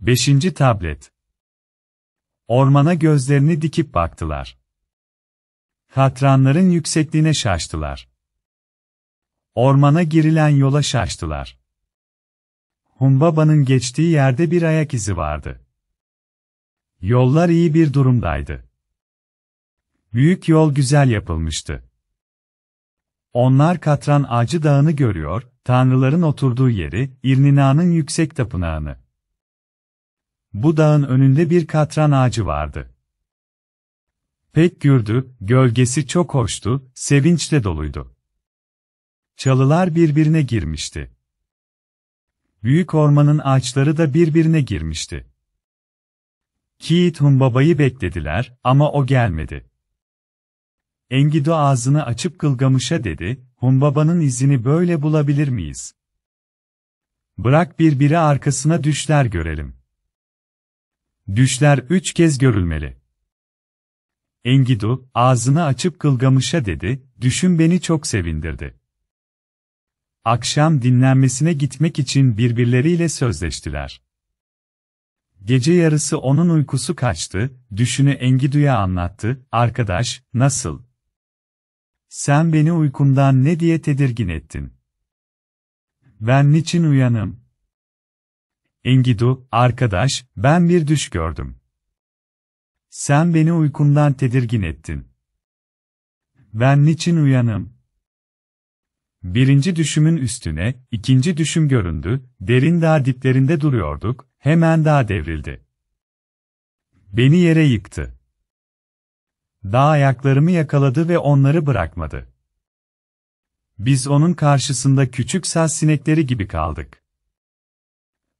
Beşinci tablet. Ormana gözlerini dikip baktılar. Katranların yüksekliğine şaştılar. Ormana girilen yola şaştılar. Humbaba'nın geçtiği yerde bir ayak izi vardı. Yollar iyi bir durumdaydı. Büyük yol güzel yapılmıştı. Onlar Katran Ağacı Dağı'nı görüyor, tanrıların oturduğu yeri, İrnina'nın yüksek tapınağını. Bu dağın önünde bir katran ağacı vardı. Pek gürdü, gölgesi çok hoştu, sevinçle doluydu. Çalılar birbirine girmişti. Büyük ormanın ağaçları da birbirine girmişti. Kiit Humbaba'yı beklediler ama o gelmedi. Engido ağzını açıp kılgamışa dedi, Humbaba'nın izini böyle bulabilir miyiz? Bırak birbiri arkasına düşler görelim. Düşler üç kez görülmeli. Engidu, ağzını açıp kılgamışa dedi, düşün beni çok sevindirdi. Akşam dinlenmesine gitmek için birbirleriyle sözleştiler. Gece yarısı onun uykusu kaçtı, düşünü Engidu'ya anlattı, arkadaş, nasıl? Sen beni uykumdan ne diye tedirgin ettin? Ben niçin uyanım? Engidu, arkadaş, ben bir düş gördüm. Sen beni uykundan tedirgin ettin. Ben niçin uyanım? Birinci düşümün üstüne, ikinci düşüm göründü, derin dağ diplerinde duruyorduk, hemen dağ devrildi. Beni yere yıktı. Dağ ayaklarımı yakaladı ve onları bırakmadı. Biz onun karşısında küçük saz sinekleri gibi kaldık.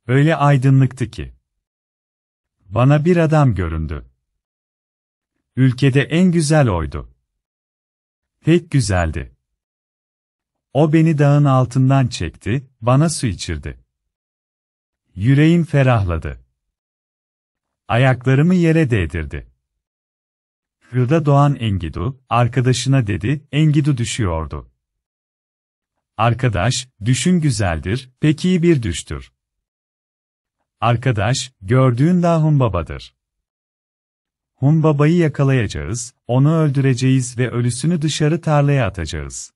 Öyle aydınlıktı ki. Bana bir adam göründü. Ülkede en güzel oydu. Pek güzeldi. O beni dağın altından çekti, bana su içirdi. Yüreğim ferahladı. Ayaklarımı yere değdirdi. Hırda doğan Engidu, arkadaşına dedi, Engidu düşüyordu. Arkadaş, düşün güzeldir, pek iyi bir düştür. Arkadaş, gördüğün daha Humbaba'dır. Humbaba'yı yakalayacağız, onu öldüreceğiz ve ölüsünü dışarı tarlaya atacağız.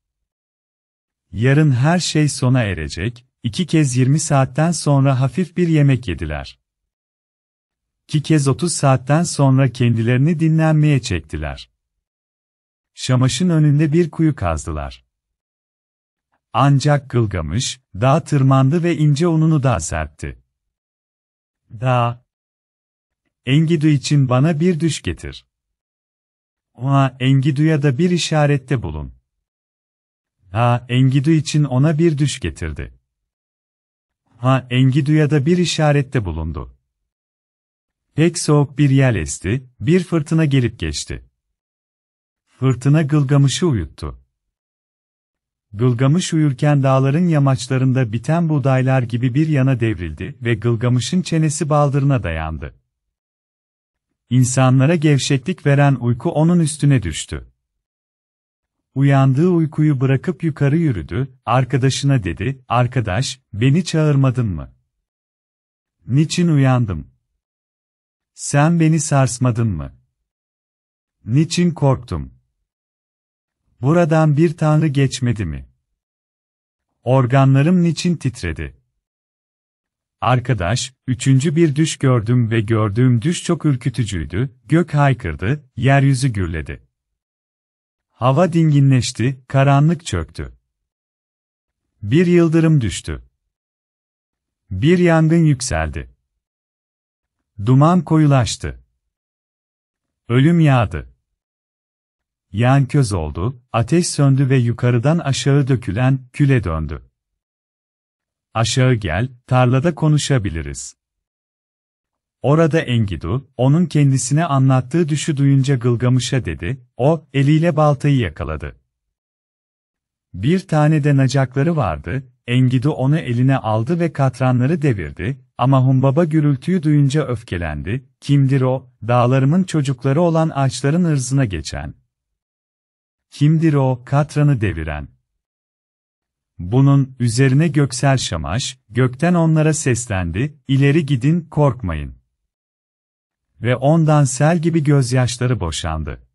Yarın her şey sona erecek, iki kez 20 saatten sonra hafif bir yemek yediler. İki kez 30 saatten sonra kendilerini dinlenmeye çektiler. Şamaş'ın önünde bir kuyu kazdılar. Ancak Gılgamış, dağa tırmandı ve ince ununu da serpti da. Engidu için bana bir düş getir. Ona Engidu'ya da bir işarette bulun. Ha Engidu için ona bir düş getirdi. Ha Engidu'ya da bir işarette bulundu. Pek soğuk bir yel esti, bir fırtına gelip geçti. Fırtına Gılgamış'ı uyuttu. Gılgamış uyurken dağların yamaçlarında biten buğdaylar gibi bir yana devrildi ve Gılgamış'ın çenesi baldırına dayandı. İnsanlara gevşeklik veren uyku onun üstüne düştü. Uyandığı uykuyu bırakıp yukarı yürüdü, arkadaşına dedi, arkadaş, beni çağırmadın mı? Niçin uyandım? Sen beni sarsmadın mı? Niçin korktum? Buradan bir tanrı geçmedi mi? Organlarım niçin titredi? Arkadaş, üçüncü bir düş gördüm ve gördüğüm düş çok ürkütücüydü, gök haykırdı, yeryüzü gürledi. Hava dinginleşti, karanlık çöktü. Bir yıldırım düştü. Bir yangın yükseldi. Duman koyulaştı. Ölüm yağdı yan köz oldu, ateş söndü ve yukarıdan aşağı dökülen küle döndü. Aşağı gel, tarlada konuşabiliriz. Orada Engidu, onun kendisine anlattığı düşü duyunca Gılgamış'a dedi, o, eliyle baltayı yakaladı. Bir tane de nacakları vardı, Engidu onu eline aldı ve katranları devirdi, ama Humbaba gürültüyü duyunca öfkelendi, kimdir o, dağlarımın çocukları olan ağaçların ırzına geçen, Kimdir o katranı deviren? Bunun üzerine Göksel Şamaş, gökten onlara seslendi, ileri gidin korkmayın. Ve ondan sel gibi gözyaşları boşandı.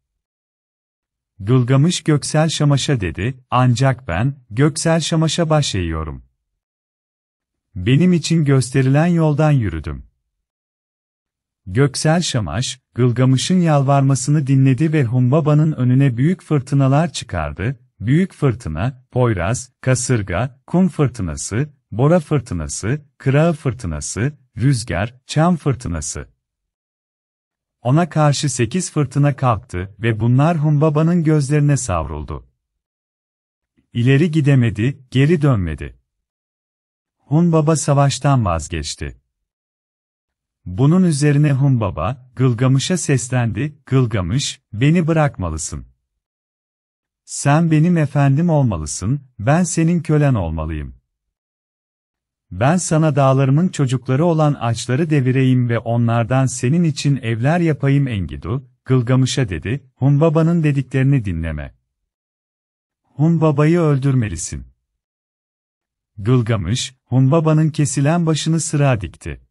Gılgamış Göksel Şamaş'a dedi, ancak ben, Göksel Şamaş'a baş eğiyorum. Benim için gösterilen yoldan yürüdüm. Göksel Şamaş, Gılgamış'ın yalvarmasını dinledi ve Humbaba'nın önüne büyük fırtınalar çıkardı. Büyük fırtına, Poyraz, Kasırga, Kum fırtınası, Bora fırtınası, Kırağı fırtınası, Rüzgar, Çam fırtınası. Ona karşı sekiz fırtına kalktı ve bunlar Humbaba'nın gözlerine savruldu. İleri gidemedi, geri dönmedi. Hun Baba savaştan vazgeçti. Bunun üzerine Hun Baba, Gılgamış'a seslendi, Gılgamış, beni bırakmalısın. Sen benim efendim olmalısın, ben senin kölen olmalıyım. Ben sana dağlarımın çocukları olan ağaçları devireyim ve onlardan senin için evler yapayım Engidu, Gılgamış'a dedi, Hun Baba'nın dediklerini dinleme. Hun Baba'yı öldürmelisin. Gılgamış, Hun Baba'nın kesilen başını sıra dikti.